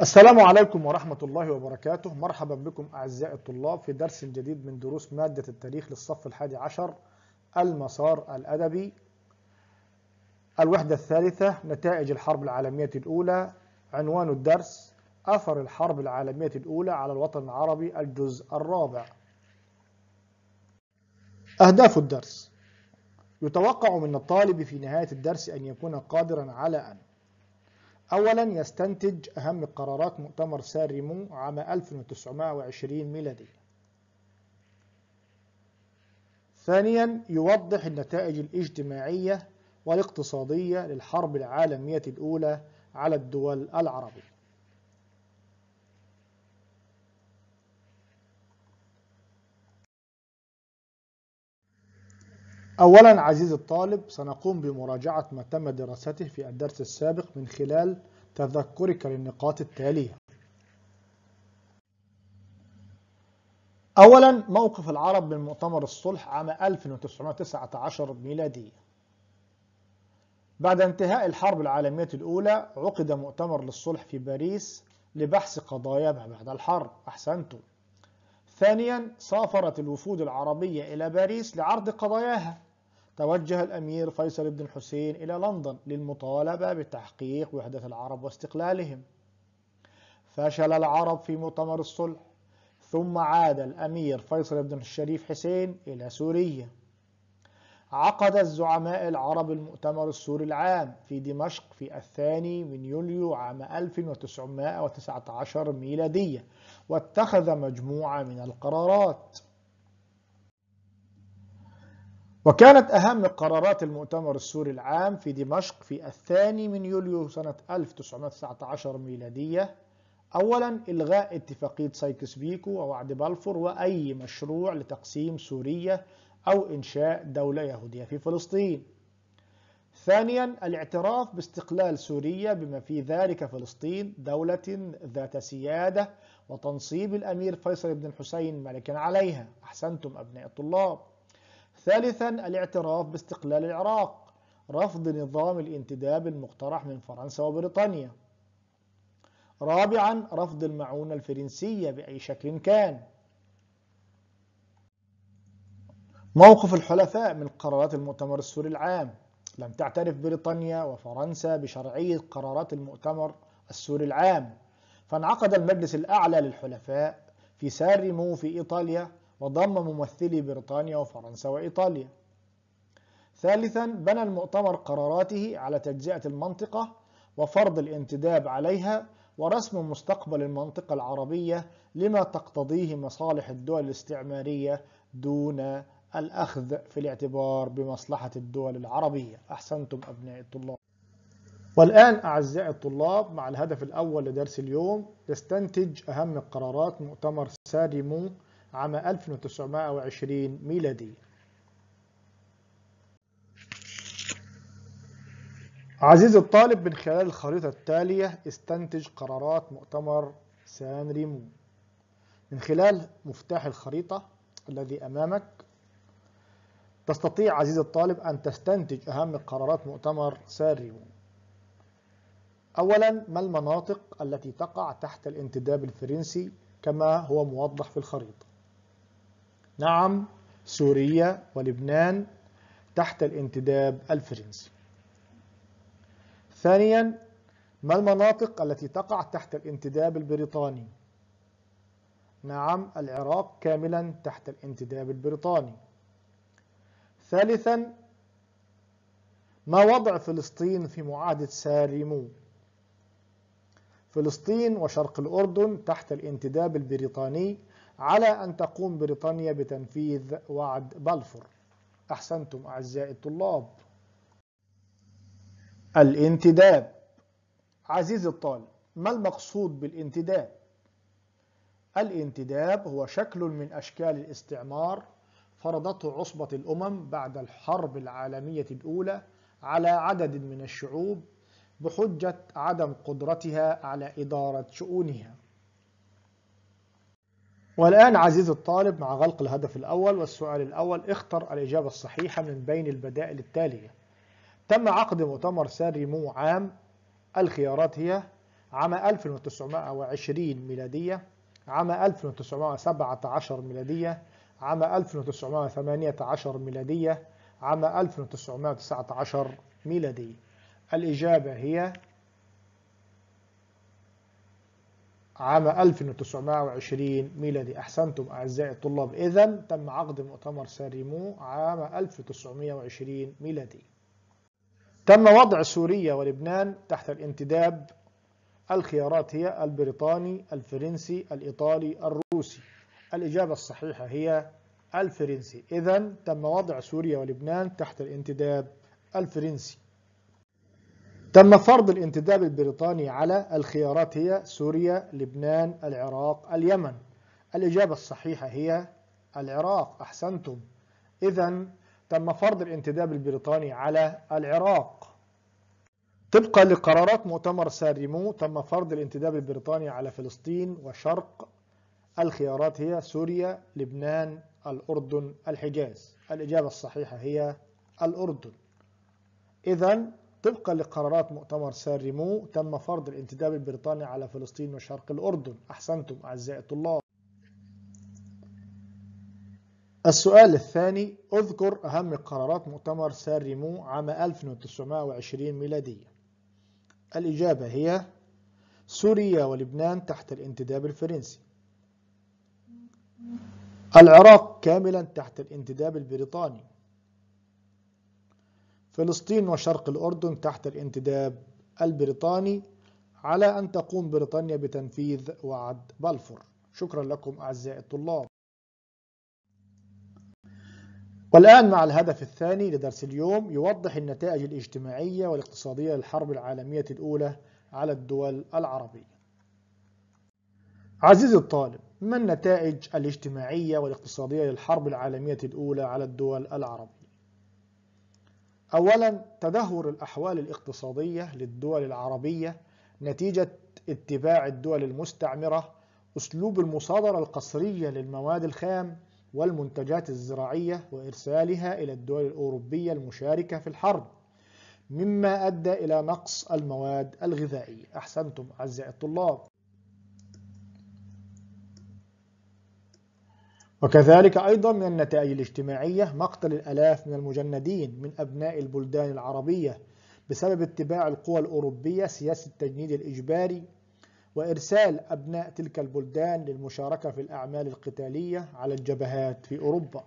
السلام عليكم ورحمة الله وبركاته مرحبا بكم أعزائي الطلاب في درس جديد من دروس مادة التاريخ للصف الحادي عشر المسار الأدبي الوحدة الثالثة نتائج الحرب العالمية الأولى عنوان الدرس أثر الحرب العالمية الأولى على الوطن العربي الجزء الرابع أهداف الدرس يتوقع من الطالب في نهاية الدرس أن يكون قادرا على أن أولا يستنتج أهم قرارات مؤتمر سان ريمو عام 1920 ميلادي ثانيا يوضح النتائج الاجتماعية والاقتصادية للحرب العالمية الأولى على الدول العربية أولا عزيزي الطالب سنقوم بمراجعة ما تم دراسته في الدرس السابق من خلال تذكرك للنقاط التالية أولا موقف العرب من مؤتمر الصلح عام 1919 ميلادية بعد انتهاء الحرب العالمية الأولى عقد مؤتمر للصلح في باريس لبحث قضايا ما بعد الحرب أحسنتم ثانيا سافرت الوفود العربية إلى باريس لعرض قضاياها توجه الأمير فيصل بن حسين إلى لندن للمطالبة بتحقيق وحدة العرب واستقلالهم فشل العرب في مؤتمر الصلح ثم عاد الأمير فيصل بن الشريف حسين إلى سوريا عقد الزعماء العرب المؤتمر السوري العام في دمشق في الثاني من يوليو عام 1919 ميلادية واتخذ مجموعة من القرارات وكانت أهم قرارات المؤتمر السوري العام في دمشق في الثاني من يوليو سنة 1919 ميلادية أولا إلغاء اتفاقية سايكس بيكو ووعد بلفور وأي مشروع لتقسيم سوريا أو إنشاء دولة يهودية في فلسطين ثانيا الاعتراف باستقلال سوريا بما في ذلك فلسطين دولة ذات سيادة وتنصيب الأمير فيصل بن الحسين ملكا عليها أحسنتم أبناء الطلاب ثالثا الاعتراف باستقلال العراق رفض نظام الانتداب المقترح من فرنسا وبريطانيا رابعا رفض المعونة الفرنسية بأي شكل كان موقف الحلفاء من قرارات المؤتمر السوري العام لم تعترف بريطانيا وفرنسا بشرعية قرارات المؤتمر السوري العام فانعقد المجلس الأعلى للحلفاء في ساريمو في إيطاليا وضم ممثلي بريطانيا وفرنسا وإيطاليا ثالثا بنى المؤتمر قراراته على تجزئة المنطقة وفرض الانتداب عليها ورسم مستقبل المنطقة العربية لما تقتضيه مصالح الدول الاستعمارية دون الأخذ في الاعتبار بمصلحة الدول العربية أحسنتم أبناء الطلاب والآن أعزائي الطلاب مع الهدف الأول لدرس اليوم نستنتج أهم قرارات مؤتمر ساريمو عام 1920 ميلادي عزيزي الطالب من خلال الخريطة التالية استنتج قرارات مؤتمر سان ريمو من خلال مفتاح الخريطة الذي أمامك تستطيع عزيزي الطالب أن تستنتج أهم قرارات مؤتمر ساريو أولا ما المناطق التي تقع تحت الانتداب الفرنسي كما هو موضح في الخريطة نعم سوريا ولبنان تحت الانتداب الفرنسي ثانيا ما المناطق التي تقع تحت الانتداب البريطاني نعم العراق كاملا تحت الانتداب البريطاني ثالثا ما وضع فلسطين في معاهدة ساريمو فلسطين وشرق الأردن تحت الانتداب البريطاني على أن تقوم بريطانيا بتنفيذ وعد بلفور أحسنتم أعزائي الطلاب الانتداب عزيزي الطالب ما المقصود بالانتداب؟ الانتداب هو شكل من أشكال الاستعمار فرضته عصبة الأمم بعد الحرب العالمية الأولى على عدد من الشعوب بحجة عدم قدرتها على إدارة شؤونها والآن عزيز الطالب مع غلق الهدف الأول والسؤال الأول اختر الإجابة الصحيحة من بين البدائل التالية تم عقد مؤتمر سان ريمو عام الخيارات هي عام 1920 ميلادية عام 1917 ميلادية عام 1918 ميلادية عام 1919 ميلادي الإجابة هي عام 1920 ميلادي أحسنتم أعزائي الطلاب إذا تم عقد مؤتمر ساريمو عام 1920 ميلادي تم وضع سوريا ولبنان تحت الانتداب الخيارات هي البريطاني الفرنسي الإيطالي الروسي الإجابة الصحيحة هي الفرنسي إذا تم وضع سوريا ولبنان تحت الانتداب الفرنسي تم فرض الانتداب البريطاني على الخيارات هي سوريا لبنان العراق اليمن الإجابة الصحيحة هي العراق أحسنتم إذا تم فرض الانتداب البريطاني على العراق طبقا لقرارات مؤتمر سان ريمو تم فرض الانتداب البريطاني على فلسطين وشرق الخيارات هي سوريا لبنان الأردن الحجاز الإجابة الصحيحة هي الأردن إذا طبقا لقرارات مؤتمر سان ريمو تم فرض الانتداب البريطاني على فلسطين وشرق الأردن أحسنتم أعزائي الطلاب السؤال الثاني اذكر أهم قرارات مؤتمر سان ريمو عام 1920 ميلادية الإجابة هي سوريا ولبنان تحت الانتداب الفرنسي العراق كاملا تحت الانتداب البريطاني فلسطين وشرق الأردن تحت الانتداب البريطاني على أن تقوم بريطانيا بتنفيذ وعد بلفور شكرا لكم أعزائي الطلاب والآن مع الهدف الثاني لدرس اليوم يوضح النتائج الاجتماعية والاقتصادية للحرب العالمية الأولى على الدول العربية عزيزي الطالب ما النتائج الاجتماعية والاقتصادية للحرب العالمية الأولى على الدول العربية؟ أولا تدهور الأحوال الاقتصادية للدول العربية نتيجة اتباع الدول المستعمرة أسلوب المصادرة القسرية للمواد الخام والمنتجات الزراعية وإرسالها إلى الدول الأوروبية المشاركة في الحرب مما أدى إلى نقص المواد الغذائية أحسنتم أعزائي الطلاب وكذلك أيضا من النتائج الاجتماعية مقتل الألاف من المجندين من أبناء البلدان العربية بسبب اتباع القوى الأوروبية سياسة التجنيد الإجباري وإرسال أبناء تلك البلدان للمشاركة في الأعمال القتالية على الجبهات في أوروبا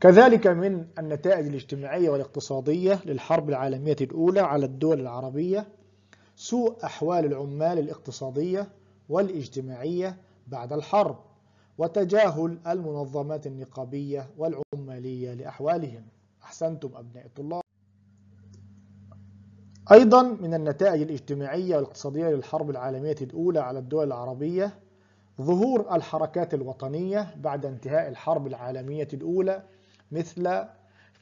كذلك من النتائج الاجتماعية والاقتصادية للحرب العالمية الأولى على الدول العربية سوء أحوال العمال الاقتصادية والاجتماعية بعد الحرب وتجاهل المنظمات النقابية والعمالية لأحوالهم أحسنتم أبناء الطلاب أيضا من النتائج الاجتماعية والاقتصادية للحرب العالمية الأولى على الدول العربية ظهور الحركات الوطنية بعد انتهاء الحرب العالمية الأولى مثل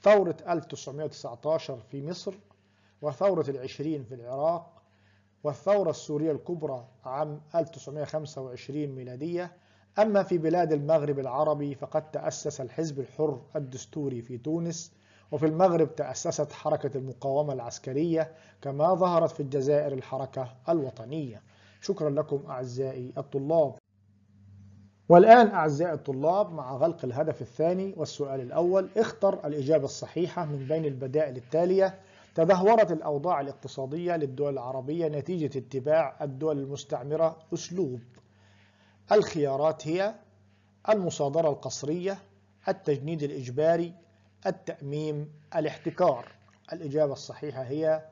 ثورة 1919 في مصر وثورة العشرين في العراق والثورة السورية الكبرى عام 1925 ميلادية أما في بلاد المغرب العربي فقد تأسس الحزب الحر الدستوري في تونس وفي المغرب تأسست حركة المقاومة العسكرية كما ظهرت في الجزائر الحركة الوطنية شكرا لكم أعزائي الطلاب والآن أعزائي الطلاب مع غلق الهدف الثاني والسؤال الأول اختر الإجابة الصحيحة من بين البدائل التالية تدهورت الأوضاع الاقتصادية للدول العربية نتيجة اتباع الدول المستعمرة أسلوب الخيارات هي المصادرة القصرية التجنيد الإجباري التأميم الاحتكار الإجابة الصحيحة هي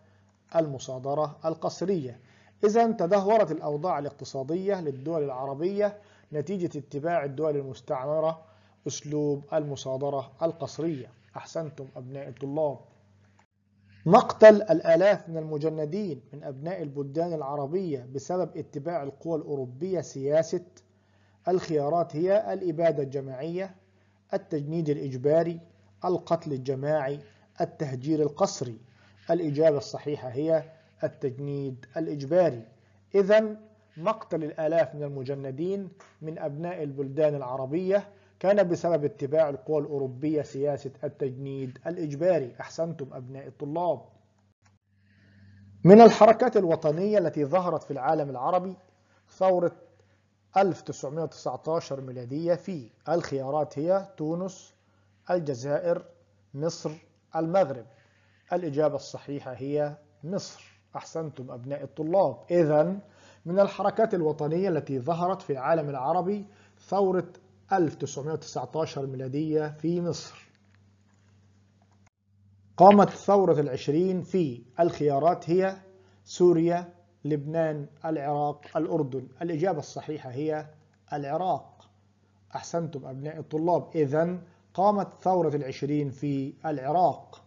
المصادرة القصرية إذا تدهورت الأوضاع الاقتصادية للدول العربية نتيجة اتباع الدول المستعمرة أسلوب المصادرة القصرية أحسنتم أبناء الطلاب مقتل الآلاف من المجندين من أبناء البلدان العربية بسبب اتباع القوى الأوروبية سياسة الخيارات هي الإبادة الجماعية التجنيد الإجباري القتل الجماعي التهجير القسري الإجابة الصحيحة هي التجنيد الإجباري إذا مقتل الآلاف من المجندين من أبناء البلدان العربية كان بسبب اتباع القوى الأوروبية سياسة التجنيد الإجباري أحسنتم أبناء الطلاب من الحركات الوطنية التي ظهرت في العالم العربي ثورة 1919 ميلادية في الخيارات هي تونس الجزائر مصر المغرب الإجابة الصحيحة هي مصر أحسنتم أبناء الطلاب إذا من الحركات الوطنية التي ظهرت في العالم العربي ثورة 1919 ميلادية في مصر قامت ثورة العشرين في الخيارات هي سوريا لبنان العراق الأردن الإجابة الصحيحة هي العراق أحسنتم أبناء الطلاب إذا قامت ثورة العشرين في العراق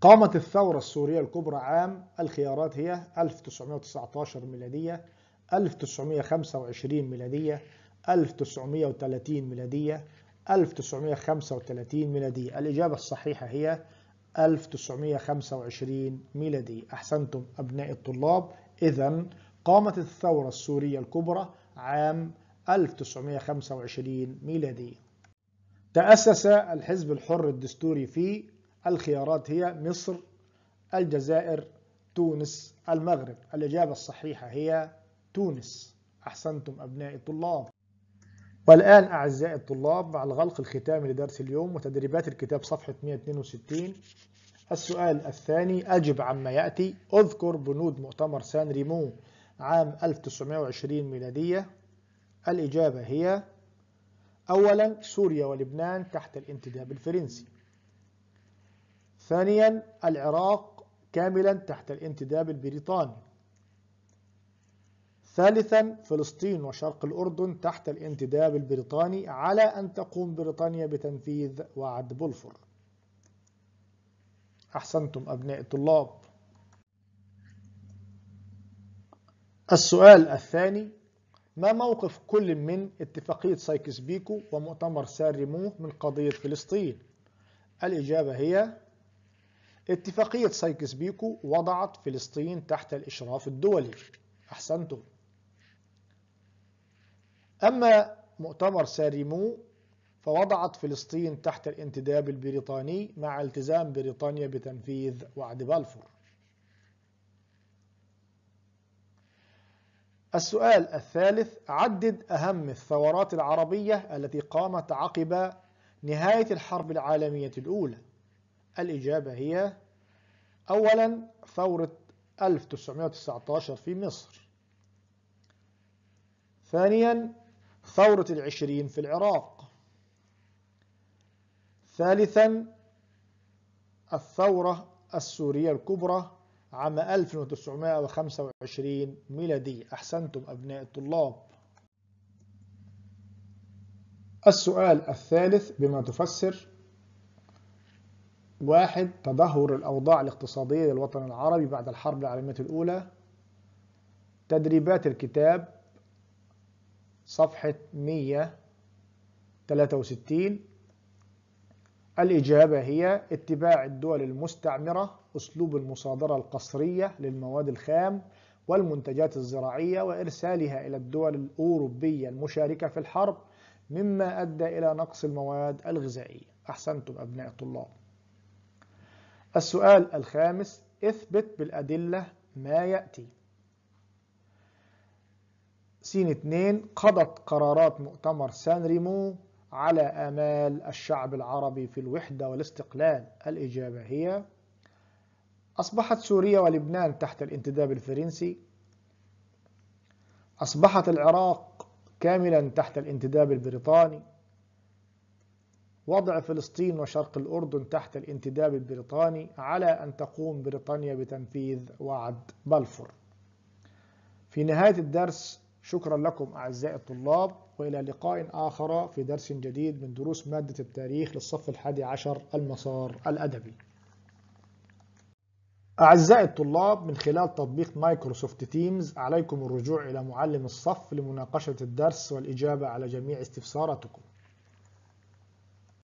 قامت الثورة السورية الكبرى عام الخيارات هي 1919 ميلادية 1925 ميلادية 1930 ميلادية 1935 ميلادية الإجابة الصحيحة هي 1925 ميلادية أحسنتم أبناء الطلاب إذا قامت الثورة السورية الكبرى عام 1925 ميلادية تأسس الحزب الحر الدستوري في الخيارات هي مصر الجزائر تونس المغرب الإجابة الصحيحة هي تونس أحسنتم أبناء الطلاب والآن أعزائي الطلاب مع الغلق الختامي لدرس اليوم وتدريبات الكتاب صفحة 162 السؤال الثاني أجب عما يأتي أذكر بنود مؤتمر سان ريمو عام 1920 ميلادية الإجابة هي أولا سوريا ولبنان تحت الانتداب الفرنسي ثانيا العراق كاملا تحت الانتداب البريطاني ثالثا فلسطين وشرق الأردن تحت الانتداب البريطاني على أن تقوم بريطانيا بتنفيذ وعد بلفور أحسنتم أبناء الطلاب السؤال الثاني ما موقف كل من اتفاقية سايكس بيكو ومؤتمر سان ريمو من قضية فلسطين؟ الإجابة هي اتفاقية سايكس بيكو وضعت فلسطين تحت الإشراف الدولي أحسنتم أما مؤتمر ساريمو فوضعت فلسطين تحت الانتداب البريطاني مع التزام بريطانيا بتنفيذ وعد بالفور السؤال الثالث عدد أهم الثورات العربية التي قامت عقب نهاية الحرب العالمية الأولى الإجابة هي أولا ثورة 1919 في مصر ثانيا ثورة العشرين في العراق ثالثا الثورة السورية الكبرى عام 1925 ميلادي أحسنتم أبناء الطلاب السؤال الثالث بما تفسر واحد تدهور الأوضاع الاقتصادية للوطن العربي بعد الحرب العالمية الأولى تدريبات الكتاب صفحة 163 الإجابة هي اتباع الدول المستعمرة أسلوب المصادرة القصرية للمواد الخام والمنتجات الزراعية وإرسالها إلى الدول الأوروبية المشاركة في الحرب مما أدى إلى نقص المواد الغذائية أحسنتم أبناء الطلاب السؤال الخامس اثبت بالأدلة ما يأتي سين 2 قضت قرارات مؤتمر سان ريمو على آمال الشعب العربي في الوحدة والاستقلال الإجابة هي أصبحت سوريا ولبنان تحت الانتداب الفرنسي أصبحت العراق كاملا تحت الانتداب البريطاني وضع فلسطين وشرق الأردن تحت الانتداب البريطاني على أن تقوم بريطانيا بتنفيذ وعد بلفور في نهاية الدرس شكرا لكم أعزائي الطلاب وإلى لقاء آخر في درس جديد من دروس مادة التاريخ للصف الحادي عشر المسار الأدبي أعزائي الطلاب من خلال تطبيق مايكروسوفت تيمز عليكم الرجوع إلى معلم الصف لمناقشة الدرس والإجابة على جميع استفساراتكم